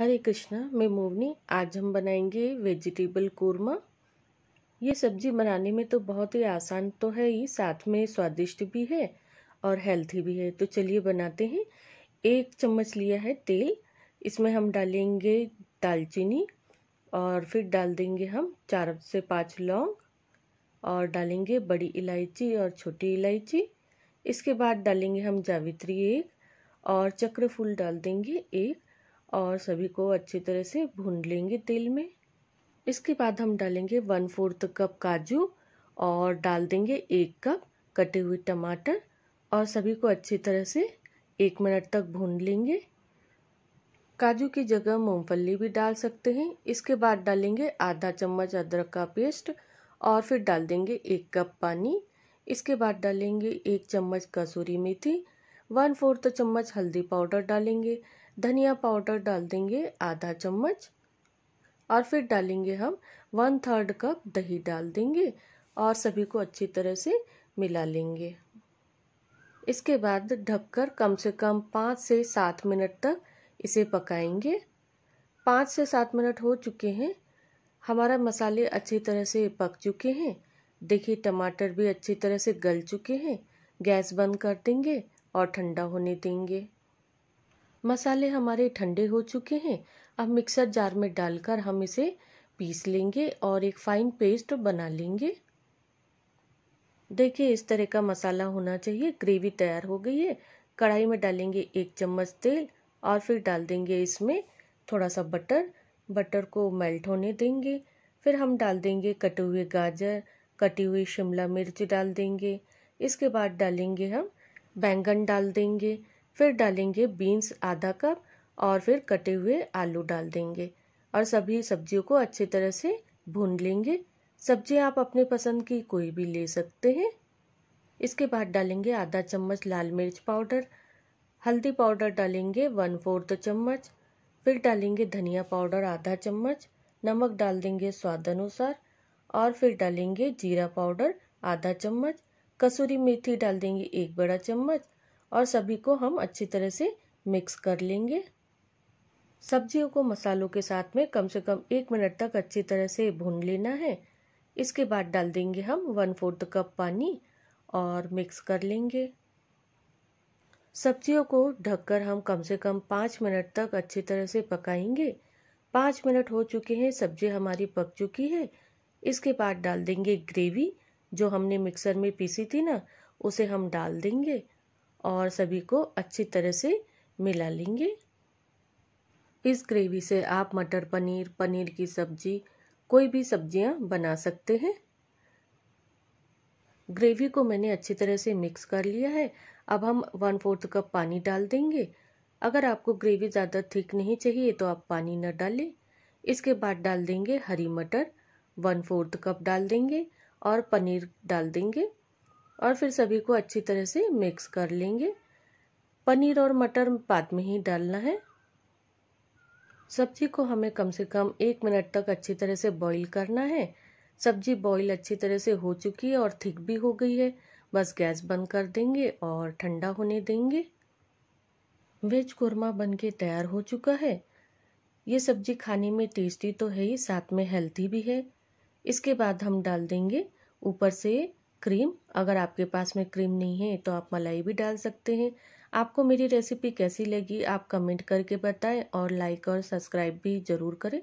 हरे कृष्णा मैं मोवनी आज हम बनाएंगे वेजिटेबल कोरमा ये सब्जी बनाने में तो बहुत ही आसान तो है ही साथ में स्वादिष्ट भी है और हेल्थी भी है तो चलिए बनाते हैं एक चम्मच लिया है तेल इसमें हम डालेंगे दालचीनी और फिर डाल देंगे हम चार से पाँच लौंग और डालेंगे बड़ी इलायची और छोटी इलायची इसके बाद डालेंगे हम जावित्री एक और चक्रफूल डाल देंगे एक और सभी को अच्छी तरह से भून लेंगे तेल में इसके बाद हम डालेंगे वन फोर्थ कप काजू और डाल देंगे एक कप कटे हुए टमाटर और सभी को अच्छी तरह से एक मिनट तक भून लेंगे काजू की जगह मूंगफली भी डाल सकते हैं इसके बाद डालेंगे आधा चम्मच अदरक का पेस्ट और फिर डाल देंगे एक कप पानी इसके बाद डालेंगे एक चम्मच कसूरी मेथी वन फोर्थ चम्मच हल्दी पाउडर डालेंगे धनिया पाउडर डाल देंगे आधा चम्मच और फिर डालेंगे हम वन थर्ड कप दही डाल देंगे और सभी को अच्छी तरह से मिला लेंगे इसके बाद ढककर कम से कम पाँच से सात मिनट तक इसे पकाएंगे पाँच से सात मिनट हो चुके हैं हमारा मसाले अच्छी तरह से पक चुके हैं देखिए टमाटर भी अच्छी तरह से गल चुके हैं गैस बंद कर देंगे और ठंडा होने देंगे मसाले हमारे ठंडे हो चुके हैं अब मिक्सर जार में डालकर हम इसे पीस लेंगे और एक फाइन पेस्ट बना लेंगे देखिए इस तरह का मसाला होना चाहिए ग्रेवी तैयार हो गई है कढ़ाई में डालेंगे एक चम्मच तेल और फिर डाल देंगे इसमें थोड़ा सा बटर बटर को मेल्ट होने देंगे फिर हम डाल देंगे कटे हुए गाजर कटी हुई शिमला मिर्च डाल देंगे इसके बाद डालेंगे हम बैंगन डाल देंगे फिर डालेंगे बीन्स आधा कप और फिर कटे हुए आलू डाल देंगे और सभी सब्जियों को अच्छी तरह से भून लेंगे सब्जी आप अपने पसंद की कोई भी ले सकते हैं इसके बाद डालेंगे आधा चम्मच लाल मिर्च पाउडर हल्दी पाउडर डालेंगे वन फोर्थ चम्मच फिर डालेंगे धनिया पाउडर आधा चम्मच नमक डाल देंगे स्वाद अनुसार और फिर डालेंगे जीरा पाउडर आधा चम्मच कसूरी मेथी डाल देंगे एक बड़ा चम्मच और सभी को हम अच्छी तरह से मिक्स कर लेंगे सब्जियों को मसालों के साथ में कम से कम एक मिनट तक अच्छी तरह से भून लेना है इसके बाद डाल देंगे हम वन फोर्थ कप पानी और मिक्स कर लेंगे सब्जियों को ढककर हम कम से कम पाँच मिनट तक अच्छी तरह से पकाएंगे पाँच मिनट हो चुके हैं सब्जी हमारी पक चुकी है इसके बाद डाल देंगे ग्रेवी जो हमने मिक्सर में पीसी थी ना उसे हम डाल देंगे और सभी को अच्छी तरह से मिला लेंगे इस ग्रेवी से आप मटर पनीर पनीर की सब्जी कोई भी सब्जियां बना सकते हैं ग्रेवी को मैंने अच्छी तरह से मिक्स कर लिया है अब हम वन फोर्थ कप पानी डाल देंगे अगर आपको ग्रेवी ज़्यादा थिक नहीं चाहिए तो आप पानी न डालें इसके बाद डाल देंगे हरी मटर वन फोर्थ कप डाल देंगे और पनीर डाल देंगे और फिर सभी को अच्छी तरह से मिक्स कर लेंगे पनीर और मटर बाद में ही डालना है सब्जी को हमें कम से कम एक मिनट तक अच्छी तरह से बॉईल करना है सब्जी बॉईल अच्छी तरह से हो चुकी है और थिक भी हो गई है बस गैस बंद कर देंगे और ठंडा होने देंगे वेज कोरमा बन के तैयार हो चुका है ये सब्जी खाने में टेस्टी तो है ही साथ में हेल्थी भी है इसके बाद हम डाल देंगे ऊपर से क्रीम अगर आपके पास में क्रीम नहीं है तो आप मलाई भी डाल सकते हैं आपको मेरी रेसिपी कैसी लगी आप कमेंट करके बताएं और लाइक और सब्सक्राइब भी ज़रूर करें